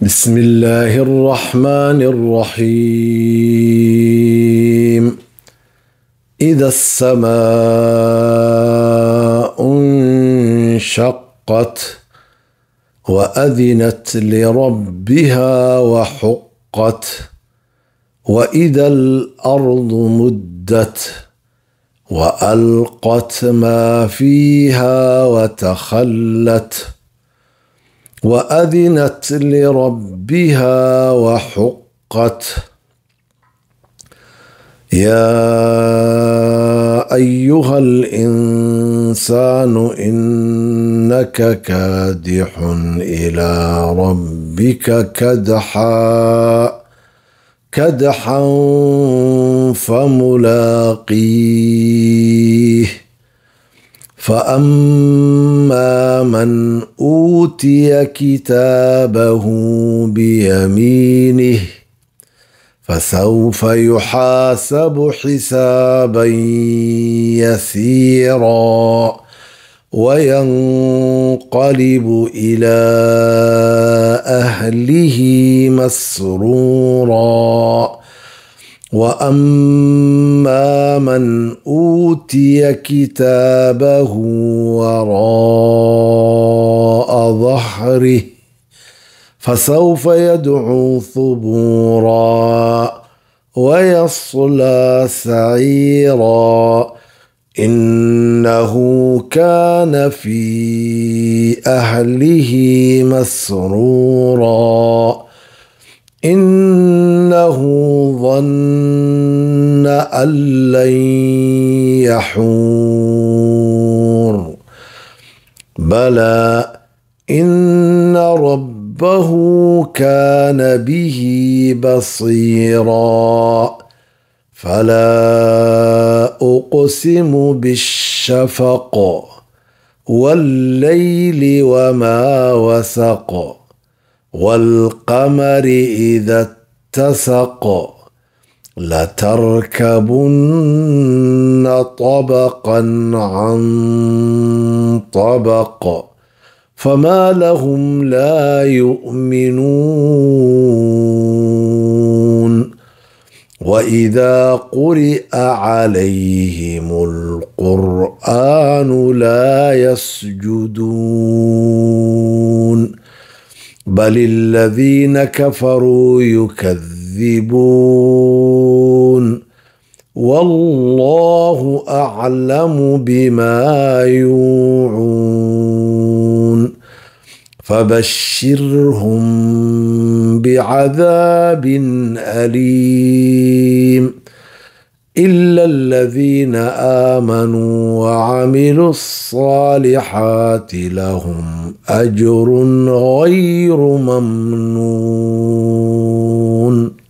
بسم الله الرحمن الرحيم اذا السماء انشقت واذنت لربها وحقت واذا الارض مدت والقت ما فيها وتخلت وأذنت لربها وحقت يا أيها الإنسان إنك كادح إلى ربك كدحا كدحا فملاقيه فاما من اوتي كتابه بيمينه فسوف يحاسب حسابا يسيرا وينقلب الى اهله مسرورا واما من اوتي كتابه وراء ظهره فسوف يدعو ثبورا ويصلى سعيرا انه كان في اهله مسرورا انه ظن لن يحور بلى إن ربه كان به بصيرا فلا أقسم بالشفق والليل وما وسق والقمر إذا اتسق لتركبن طبقا عن طبق فما لهم لا يؤمنون واذا قرئ عليهم القران لا يسجدون بل الذين كفروا يكذبون يكذبون والله اعلم بما يوعون فبشرهم بعذاب اليم الا الذين امنوا وعملوا الصالحات لهم اجر غير ممنون